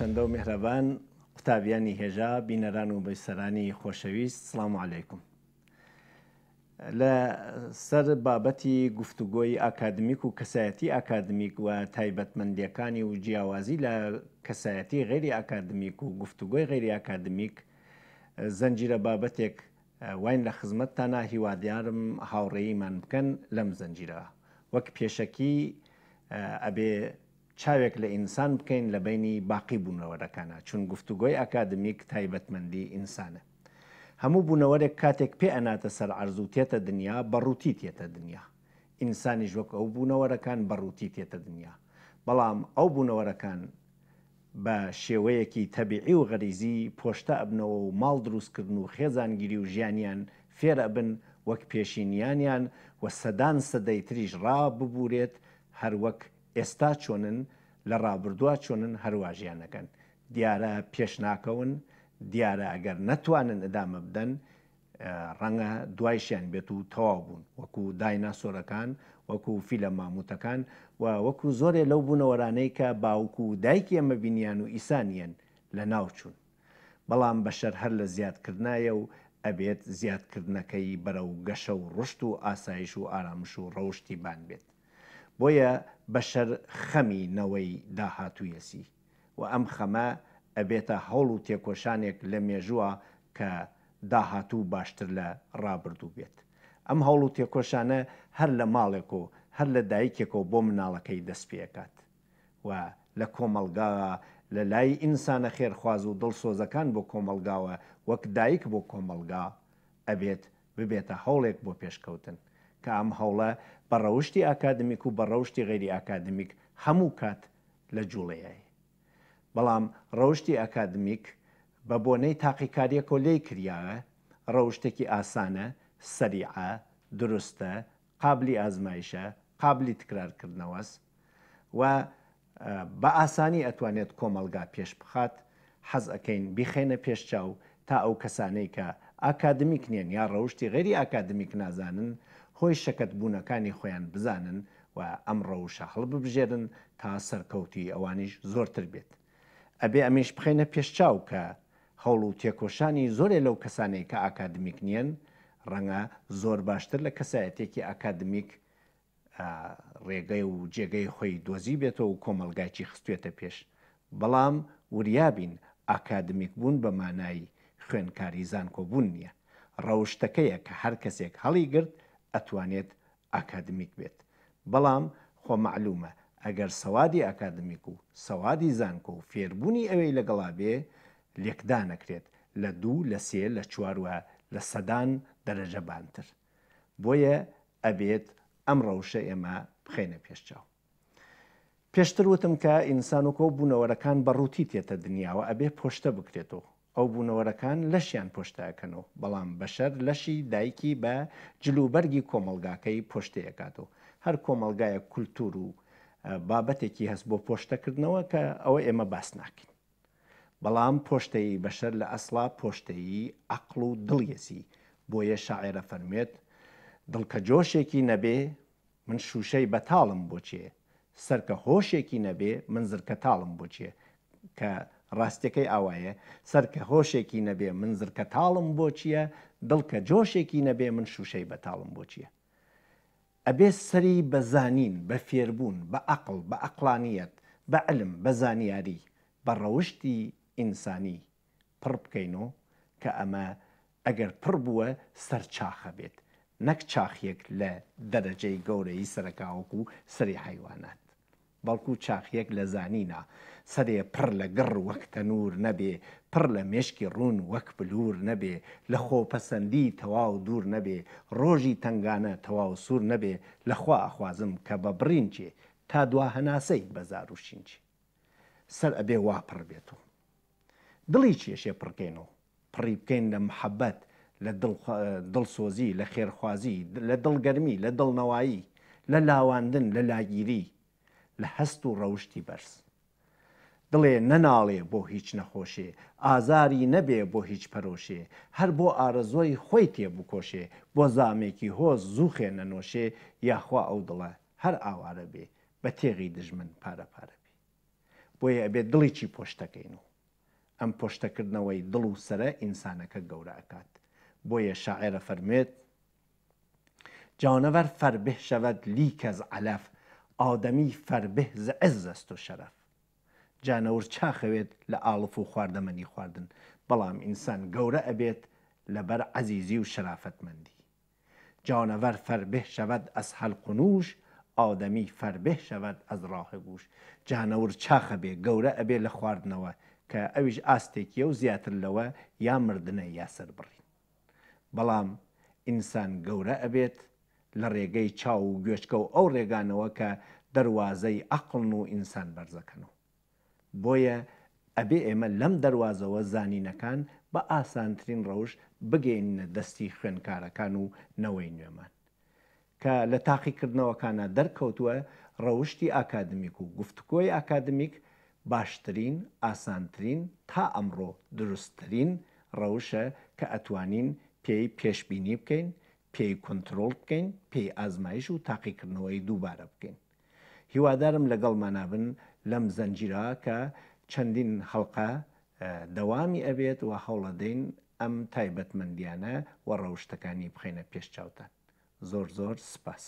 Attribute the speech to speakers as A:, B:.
A: بەخشەندە و میهرەبان قوتابیانی هێژا بینەران و بەیسەرانی خۆشەویست سلام عیکم. لە سەر بابەتی گفتوگۆی ئاکادمیک و کەسایەتی ئاکادمیک و تایبەتمەندیەکانی و جیاوازی لە کەسایەتی غێری ئاکادمیک و گفتوگۆی غێری ئاکادمیک زەنجیرە بابەتێک واین لە خزمەتتانە هیوادیارم هاوڕێیمان بکەن لەم زەنجیرە وەک پێشەکی ئەبێ چاوێک لە ئینسان بکەین لە بینی باقی بوونەوەرەکانە چون گفتوگۆی ئەکادمیک تایبەتمەندی ئینسانە. هەموو بوونەوەرێک کاتێک پێ ئەناتە سەر ئارزووتێتە دنیا بەڕووتی تێتە دنیا. ئینسانی ژوەک ئەو بوونەوەرەکان بەڕووتی تێتە دنیا. بەڵام ئەو بوونەوەرەکان بە شێوەیەکی تەبیعی و غەریزی پۆشتە ئەبنەوە و ماڵ دروستکردن و خێزانگیری و ژیانیان فێرە بن وەک پێشینیانیان و سەدان سەدەی تریژ ڕا ببورێت هەر وەک ئێستا چۆنن لە ڕابردووە چۆنن هەرواژیانەکەن دیارە پێشناکەون دیارە ئەگەر نەتوانن ئەدامە بدەن ڕەنگە دوایشیان بێت و تەواو بوون وەکو دایناسۆرەکان وەکو فیلە ماموتەکان و وەکو زۆرێ لەو بوونەوەرانەی کە باوکو و دایکی ئەمە بینیان و ئیسانیان لە ناوچوون بەڵام بەشەر هەر لە زیادکردنایە و ئەبێت زیادکردنەکەی بەرەو گەشە و ڕشت و ئاسایش و ئارامش و ڕەوشی بان بێت بۆیە بەشەر خەمی نەوەی داهاتوویەسی و ئەم خەمە ئەبێتە هەوڵ و تێکۆشانێک لە مێژووە کە داهاتوو باشتر لە ڕابردوو بێت. ئەم هەوڵ و تێکۆشانە هەر لە ماڵێک و هەر لە دایکێکەوە بۆ مناڵەکەی دەست پێکات و لە کۆمەلگاوە لە لای ئینسانە خێرخواز و دڵسۆزەکان بۆ کۆمەلگاوە وەک دایک بۆ کۆمەلگا ئەبێت ببێتە هەوڵێک بۆ پێشکەوتن. کە ئەم هەوڵە بە ڕەوشی ئاکادمیک و بە ڕەوشی غێری ئاکادمیک هەموو کات لە جوڵەیە. بەڵام ڕەوشی ئاکادمیک بە بۆنەی تاقیکاریە کۆلەی کریاوە ڕەوشتێکی ئاسانە، سەریعە، دروستە، قابلی ئازمایشە، قابلی تکرارکردنەوەس و بە ئاسانی ئەتوانێت کۆمەلگا پێش بخات حەز ئەەکەین بیخێنە پێش چاو تا ئەو کەسانەی کە ئاکادمیک نین یا ڕەوشی غێری ئاکادمیک نازانن هۆی شەکەت بوونەکانی خۆیان بزانن و ئەمڕە و شەخڵ ببژێرن تا سەرکەوتی ئەوانیش زۆرتر بێت. ئەبێ ئەمیش بخینە پێشچاو کە هەوڵ و تێکۆشانی زۆرێ لەو کەسانەی کە ئاکادمیک نییەن ڕەنگە زۆر باشتر لە کەسایەتێکی ئاکادمیک ڕێگەی و جێگەی خۆی دۆزی بێتەوە و کۆمەلگایکی خستوێتە پێش. بەڵام وریابین ئاکادمیک بوون بە مانایی خوێنکاری زانکۆبوون نییە. ڕەوشتەکەیە کە هەر کەسێک هەڵی گرت ئەتوانێت ئاکادمیک بێت بەڵام خۆ معلومە ئەگەر سەوادی ئاکادمیک و سەوادی زانکۆ و فێربوونی ئەوەی لەگەڵا بێ لێکدا نەکرێت لە دوو لە سێ لە چواروە لە سەدان دەرەجە بانتر بۆیە ئەبێت ئەم ڕەوشە ئێمە بخێنە پێشچاو پێشتر وتم کە ئینسان و کۆ بوونەوەرەکان بەڕووتی تێتە دنیاوە ئەبێ پۆشتە بکرێتەوە ئەو بوونەوەرەکان لەشیان پۆشتاکەنەوە بەڵام بەشەر لەشی دایکی بە جلوبەرگی کۆمەلگاکەی پۆشتەیەکاتەوە هەر کۆمەلگایە کولتور و بابەتێکی هەست بۆ پۆشتەکردنەوە کە ئەوە ئێمە باس ناکەین بەڵام پۆشتەی بەشەر لە ئەسلا پۆشتەیی ئەقل و دڵیەسی بۆیە شاعێرە فەرمێت دڵکە جۆشێکی نەبێ من شوشەی بەتاڵم بۆچێ سەرکە هۆشێکی نەبێ من زرکە تاڵم بۆچێ کە ڕاستەکەی ئاوایە سەرکە هۆشێکی نەبێ منزر کە تاڵم بۆ چییە دڵکە جۆشێکی نەبێ من شوشەی بەتاڵم بۆ چییە ئەبێ سەری بەزانین بە فێربوون بە عقل بە ئەقلانیت بە علم بە زانیاری بە ڕەوشتی ئینسانی پڕ بکەینەوە کە ئەمە ئەگەر پڕ بووە سەرچاخە بێت نەک چاخیەک لە دەرەجەی گەورەی سەرکاوەکو و سەری حیوانات بەڵکو چاخیەک لە زانینا سەرێ پڕ لە گڕ وەک تەنور نەبێ پڕ لە مشکی ڕوون وەک بلور نەبێ لە خۆپەسەندی تەواو دوور نەبێ ڕۆژی تنگانە تەواو سوور نەبێ لەخوا ئەخوازم کە بە برینچێ تا دوا هەناسەی بەزار و شینچ سەر ئەبێ وا پڕ بێتەوە دڵی چێشێ پڕکەینەوە پڕی بکەین لە محەبەت لە دڵسۆزی لە خێرخوازی لە دڵگەرمی لە دڵنەوایی لە لاواندن لە لاگیری لە هەست و ڕەوشی بەرز. دڵێ نەناڵێ بۆ هیچ نەخۆشێ، ئازاری نەبێ بۆ هیچ پەرۆشێ، هەر بۆ ئارەزۆی خۆی تێبکۆشێ بۆ زامێکی هۆز زووخێ نەنۆشێ یاخوا ئەو دڵە هەر ئاوارە بێ بە تێغی دژمن پارە پارەبی. بۆیە ئەبێت دڵیی پۆشتەکەین و ئەم پۆشتەکردنەوەی دڵ و سرە ئینسانەکە گەورەکات بۆیە شاعرە فەرمێت، جانەوەر فەربه شەوەت لی کەز عەلەف ئادەمی فەربه زە ئەز زەست و شەرەف جانەور چاخەوێت لە ئاڵف و خواردەمەنی خواردن بەڵام ئینسان گەورە ئەبێت لەبەر عزیزی و شرافەتمەندی جانەڤەر فەربه شەوەد ئەس هەلقونوش ئادەمی فەربه شەوەد ئەز ڕاهگووش جانەور چاخە بێ گەورە ئەبێ لە خواردنەوە کە ئەویش ئاستێکیە و زیاتر لەوە یا مردنە یاسەر بڕین بەڵام ئینسان گەورە ئەبێت لە ڕێگەی چاو و گوێچکە و ئەو ڕێگانەوە کە دەواازەی ئەقلن و ئینسان بەرزەکەنەوە بۆیە ئەبێ ئێمە لەم دەواازەوە زانینەکان بە ئاسانترین ڕەوش بگەینە دەستی خوێنکارەکان و نەوەی نوێمان کە لە تاقیکردنەوەکانە دەرکەوتووە ڕەوشی ئاکادمیک و گفتکۆی ئاکادمیک باشترین ئاسانترین تا ئەمڕۆ دروستترین ڕەوشە کە ئەتوانین پێی پێشببینی بکەین پێی کنترۆل بکەین پێی ئازمایش و تاقیکردنەوەی دووبارە بکەین. هیوادارم لەگەڵمانابن لەم زەنجیرا کە چەندین خەڵقە دەوامی ئەبێت و هەوڵەدەین ئەم تایبەتمەندیانە و ڕەوشتەکانی بخینە پێش چاوتان. زۆر زۆر سپاس.